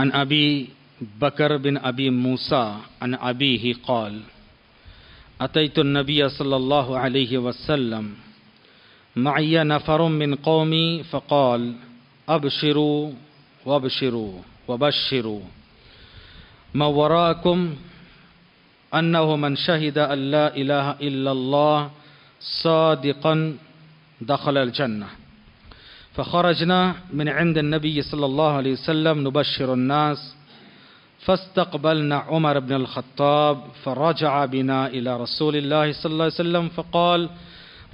عن أبي بكر بن أبي موسى عن أبيه قال أتيت النبي صلى الله عليه وسلم معي نفر من قومي فقال أبشروا وابشروا وبشروا ما وراكم أنه من شهد أن لا إله إلا الله صادقا دخل الجنة فخرجنا من عند النبي صلى الله عليه وسلم نبشر الناس فاستقبلنا عمر بن الخطاب فرجع بنا إلى رسول الله صلى الله عليه وسلم فقال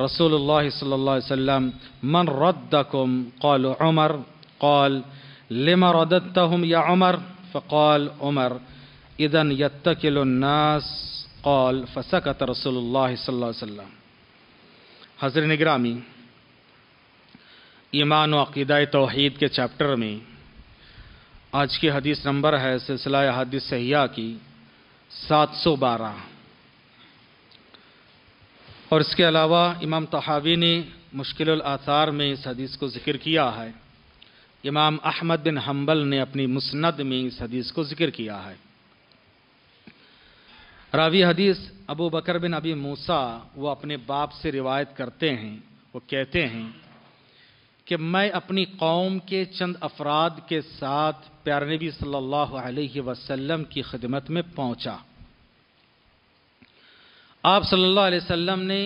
رسول الله صلى الله عليه وسلم من ردكم قال عمر قال لما رددتهم يا عمر فقال عمر إذا يتكل الناس قال فسكت رسول الله صلى الله عليه وسلم حضرين گرامی ईमान अकीद तोहद के चैप्टर में आज की हदीस नंबर है सिलसिला हदीस सहिया की 712 और इसके अलावा इमाम तहावी ने मुश्किल आसार में इस हदीस को ज़िक्र किया है इमाम अहमद बिन हम्बल ने अपनी मुस्ंद में इस हदीस को ज़िक्र किया है रावी हदीस अबू बकर बिन अबी मूसा वो अपने बाप से रिवायत करते हैं वो कहते हैं कि मैं अपनी कौम के चंद अफराद के साथ प्यार नबी सल्लल्लाहु अलैहि वसल्लम की खिदमत में पहुंचा आप सल्लल्लाहु अलैहि वसल्लम ने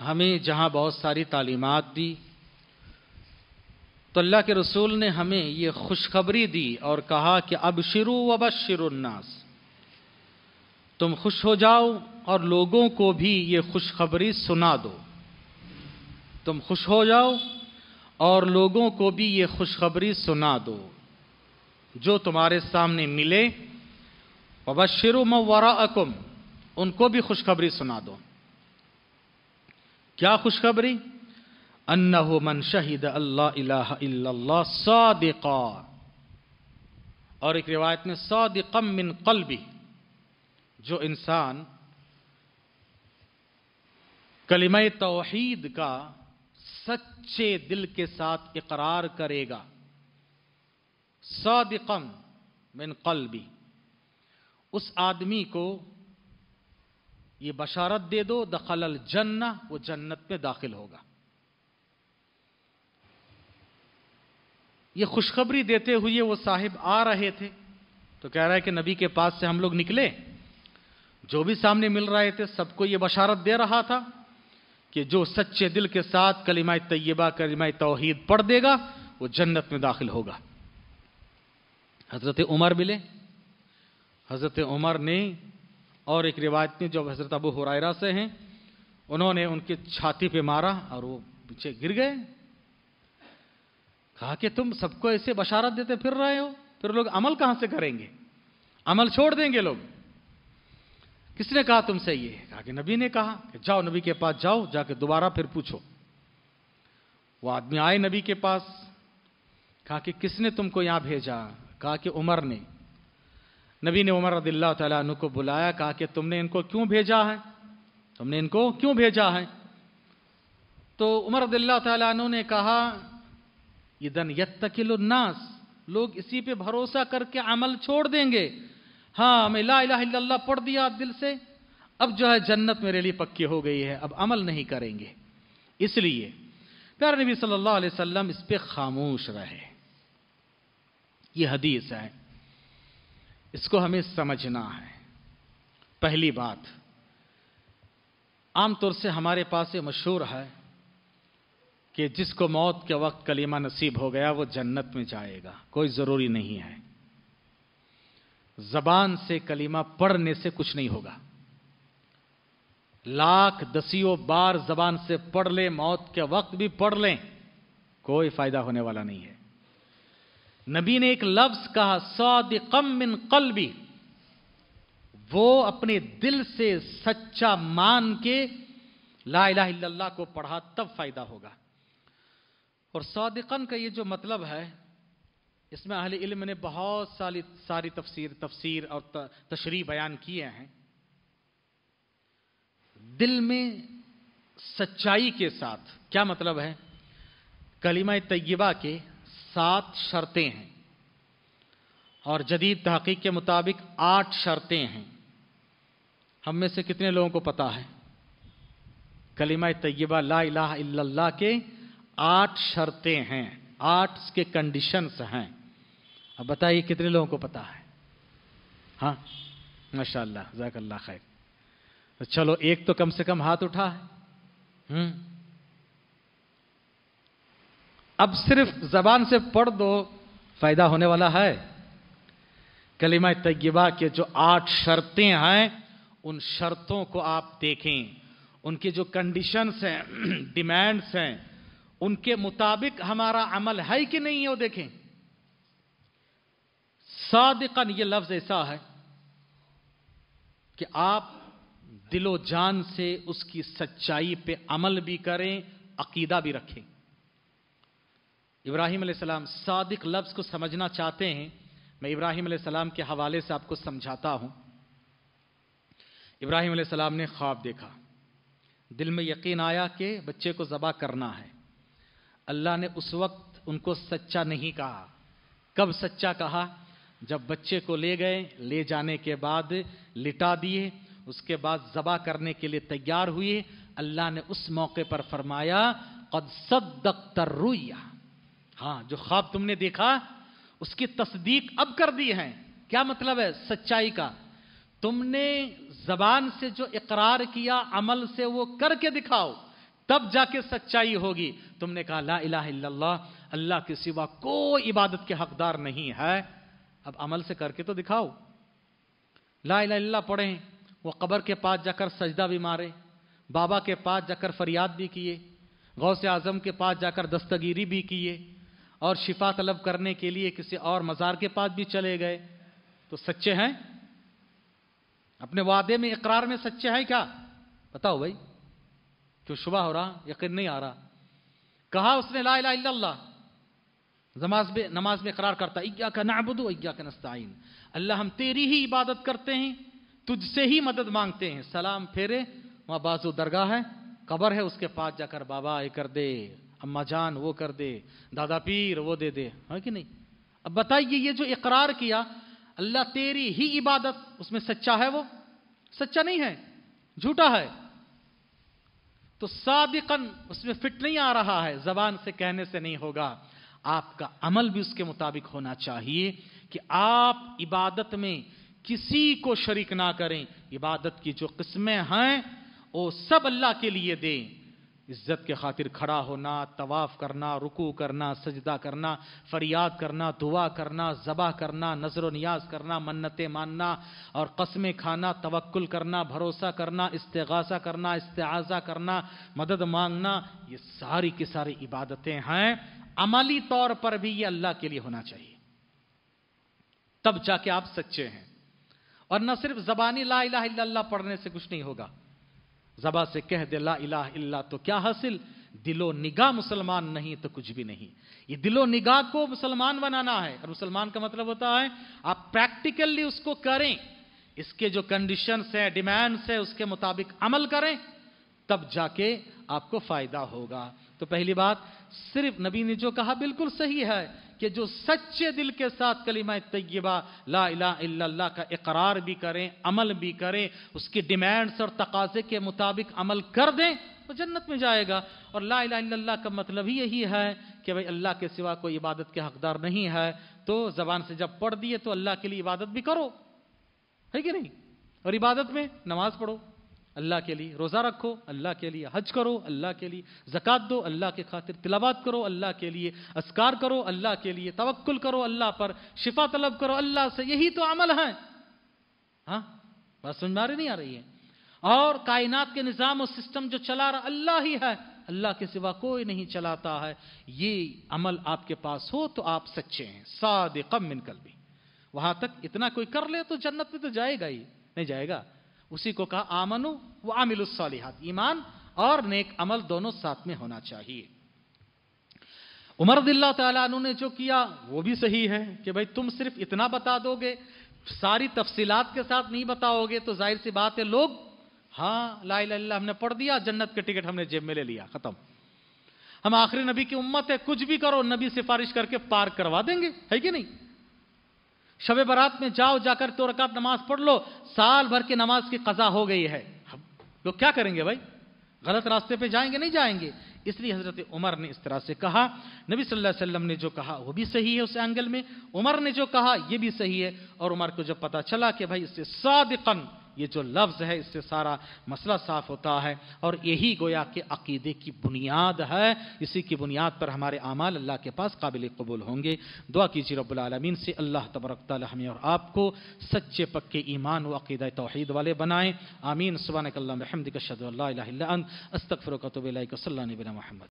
हमें जहां बहुत सारी तालीमत दी तो अल्लाह के रसूल ने हमें यह खुशखबरी दी और कहा कि अब शिरु वबशरन्नास तुम खुश हो जाओ और लोगों को भी ये खुशखबरी सुना दो तुम खुश हो जाओ और लोगों को भी ये खुशखबरी सुना दो जो तुम्हारे सामने मिले वबशर मवराकुम उनको भी खुशखबरी सुना दो क्या खुशखबरी हो मन शहीद अल्लाह इल्लल्लाह सदिका और एक रिवायत में सदिकम मिन भी जो इंसान कलिम तोहीद का सच्चे दिल के साथ इकरार करेगा सदकम मिन कल्बी उस आदमी को ये बशारत दे दो दखल जन्ना वो जन्नत में दाखिल होगा ये खुशखबरी देते हुए वो साहिब आ रहे थे तो कह रहा है कि नबी के पास से हम लोग निकले जो भी सामने मिल रहे थे सबको ये बशारत दे रहा था कि जो सच्चे दिल के साथ कलिमा तय्यबा कलिमा तोहीद पढ़ देगा वो जन्नत में दाखिल होगा हज़रत उमर मिले हज़रत उमर ने और एक रिवायत ने जो हज़रत अबू हुररा से हैं उन्होंने उनके छाती पे मारा और वो पीछे गिर गए कहा कि तुम सबको ऐसे बशारत देते फिर रहे हो फिर लोग अमल कहाँ से करेंगे अमल छोड़ देंगे लोग किसने कहा तुमसे ये कहा कि नबी ने कहा कि जाओ नबी के पास जाओ जाके दोबारा फिर पूछो वो आदमी आए नबी के पास कहा कि किसने तुमको यहां भेजा कहा कि उमर ने नबी ने उमर अदिल्ला तु को बुलाया कहा कि तुमने इनको क्यों भेजा है तुमने इनको क्यों भेजा है तो उमर रदिल्ला तु ने कहा इदन यत्तकिल नास लोग इसी पे भरोसा करके अमल छोड़ देंगे हाँ मैं ला इला पढ़ दिया दिल से अब जो है जन्नत मेरे लिए पक्की हो गई है अब अमल नहीं करेंगे इसलिए प्यारे नबी सल्लल्लाहु अलैहि वसल्लम इस पर खामोश रहे ये हदीस है इसको हमें समझना है पहली बात आमतौर से हमारे पास ये मशहूर है कि जिसको मौत के वक्त कलीमा नसीब हो गया वो जन्नत में जाएगा कोई ज़रूरी नहीं है जबान से कलीमा पढ़ने से कुछ नहीं होगा लाख दसियों बार जबान से पढ़ ले मौत के वक्त भी पढ़ लें कोई फायदा होने वाला नहीं है नबी ने एक लफ्ज कहा सौदिकम मिन कलबी वो अपने दिल से सच्चा मान के ला को पढ़ा तब फायदा होगा और सौदिकन का ये जो मतलब है इसमें अहले इल्म ने बहुत सारी सारी तफसीर तफसीर और तशरी बयान किए हैं दिल में सच्चाई के साथ क्या मतलब है कलिमा तय्यबा के सात शर्तें हैं और जदीद तहकीक के मुताबिक आठ शर्तें हैं हम में से कितने लोगों को पता है कलिमा तय्यबा ला इलाहा इल्लल्लाह के आठ शर्तें हैं आठ के कंडीशंस हैं अब बताइए कितने लोगों को पता है हाँ माशा जैकल्ला खैर तो चलो एक तो कम से कम हाथ उठा है हम्म? अब सिर्फ जबान से पढ़ दो फायदा होने वाला है कलिमा तय्यबा के जो आठ शर्तें हैं उन शर्तों को आप देखें उनके जो कंडीशंस हैं डिमांड्स हैं उनके मुताबिक हमारा अमल है कि नहीं है वो देखें सादिकन ये लफ्ज ऐसा है कि आप दिलो जान से उसकी सच्चाई पे अमल भी करें अकीदा भी रखें इब्राहिम सलाम सादिक लफ्ज़ को समझना चाहते हैं मैं इब्राहिम सलाम के हवाले से आपको समझाता हूँ इब्राहिम सलाम ने ख्वाब देखा दिल में यकीन आया कि बच्चे को ज़बा करना है अल्लाह ने उस वक्त उनको सच्चा नहीं कहा कब सच्चा कहा जब बच्चे को ले गए ले जाने के बाद लिटा दिए उसके बाद जबा करने के लिए तैयार हुए अल्लाह ने उस मौके पर फरमाया कद सदक तर्रुया हाँ जो ख्वाब तुमने देखा उसकी तस्दीक अब कर दी है क्या मतलब है सच्चाई का तुमने जबान से जो इकरार किया अमल से वो करके दिखाओ तब जाके सच्चाई होगी तुमने कहा ला इलाहा इल्लल्लाह अल्लाह के सिवा कोई इबादत के हकदार नहीं है अब अमल से करके तो दिखाओ ला ला पढ़ें वो कबर के पास जाकर सजदा भी मारे बाबा के पास जाकर फरियाद भी किए गौ से आज़म के पास जाकर दस्तगिरी भी किए और शिफा तलब करने के लिए किसी और मज़ार के पास भी चले गए तो सच्चे हैं अपने वादे में इकरार में सच्चे हैं क्या बताओ भाई क्यों शुभ हो रहा यकीन नहीं आ रहा कहा उसने ला इला नमाज में नमाज में करार करता इज्ञा का नाबुदो इज्ञा का नस्ताइन अल्लाह हम तेरी ही इबादत करते हैं तुझसे ही मदद मांगते हैं सलाम फेरे वहाँ बाजू दरगाह है कबर है उसके पास जाकर बाबा ये कर दे अम्मा जान वो कर दे दादा पीर वो दे दे है कि नहीं अब बताइए ये जो इकरार किया अल्लाह तेरी ही इबादत उसमें सच्चा है वो सच्चा नहीं है झूठा है तो सादिकन उसमें फिट नहीं आ रहा है जबान से कहने से नहीं होगा आपका अमल भी उसके मुताबिक होना चाहिए कि आप इबादत में किसी को शरीक ना करें इबादत की जो किस्में हैं वो सब अल्लाह के लिए दें इज्जत के खातिर खड़ा होना तवाफ़ करना रुकू करना सजदा करना फरियाद करना दुआ करना ज़बा करना नजर न्याज करना मन्नतें मानना और कस्में खाना तवक्ल करना भरोसा करना इस्तेगासा करना इस्तेजा करना मदद मांगना ये सारी की सारी इबादतें हैं अमली तौर पर भी यह अल्लाह के लिए होना चाहिए तब जाके आप सच्चे हैं और न सिर्फ जबानी ला इलाह इल्लल्लाह पढ़ने से कुछ नहीं होगा जबा से कह दे ला इलाह इल्ला तो क्या हासिल दिलो निगाह मुसलमान नहीं तो कुछ भी नहीं ये दिलो निगाह को मुसलमान बनाना है और मुसलमान का मतलब होता है आप प्रैक्टिकली उसको करें इसके जो कंडीशंस है डिमांड्स है उसके मुताबिक अमल करें तब जाके आपको फायदा होगा तो पहली बात सिर्फ नबी ने जो कहा बिल्कुल सही है कि जो सच्चे दिल के साथ कलीमा तय्यबा ला इला का इकरार भी करें अमल भी करें उसकी डिमांड्स और तकाजे के मुताबिक अमल कर दें तो जन्नत में जाएगा और ला इला का मतलब ही यही है कि भाई अल्लाह के सिवा कोई इबादत के हकदार नहीं है तो ज़बान से जब पढ़ दिए तो अल्लाह के लिए इबादत भी करो है कि नहीं और इबादत में नमाज पढ़ो अल्लाह के लिए रोज़ा रखो अल्लाह के लिए हज करो अल्लाह के लिए ज़क़़त दो अल्लाह के खातिर तिलावत करो अल्लाह के लिए असकार करो अल्लाह के लिए तवक्ल करो अल्लाह पर शिफा तलब करो अल्लाह से यही तो अमल है हाँ बस समझ मारी नहीं आ रही है और कायनात के निज़ाम और सिस्टम जो चला रहा अल्लाह ही है अल्लाह के सिवा कोई नहीं चलाता है ये अमल आपके पास हो तो आप सच्चे हैं कम मिनकल भी वहाँ तक इतना कोई कर ले तो जन्नत में तो जाएगा ही नहीं जाएगा उसी को कहा आमनु व आमिलुसलिहात ईमान और नेक अमल दोनों साथ में होना चाहिए उमर दिल्ला तु ने जो किया वो भी सही है कि भाई तुम सिर्फ इतना बता दोगे सारी तफसीलात के साथ नहीं बताओगे तो जाहिर सी बात है लोग हाँ ला ला हमने पढ़ दिया जन्नत के टिकट हमने जेब में ले लिया खत्म हम आखिरी नबी की उम्मत है कुछ भी करो नबी सिफारिश करके पार करवा देंगे है कि नहीं शब बरात में जाओ जाकर तो रकात नमाज पढ़ लो साल भर की नमाज की कज़ा हो गई है हम लोग क्या करेंगे भाई गलत रास्ते पे जाएंगे नहीं जाएंगे इसलिए हज़रत उमर ने इस तरह से कहा नबी सल्लल्लाहु अलैहि वसल्लम ने जो कहा वो भी सही है उस एंगल में उमर ने जो कहा ये भी सही है और उमर को जब पता चला कि भाई इससे सादिकन ये जो लफ्ज़ है इससे सारा मसला साफ होता है और यही गोया के अकीदे की बुनियाद है इसी की बुनियाद पर हमारे अमाल अल्लाह के पास काबिल कबूल होंगे दुआ कीजिए रबालमीन से अल्लाह तबरक हमें और आपको सच्चे पक्के ईमान व अकीद तोहद वाले बनाए आमीन सुबह कल्ला महमद कशद अस्तफ़र कतब महमद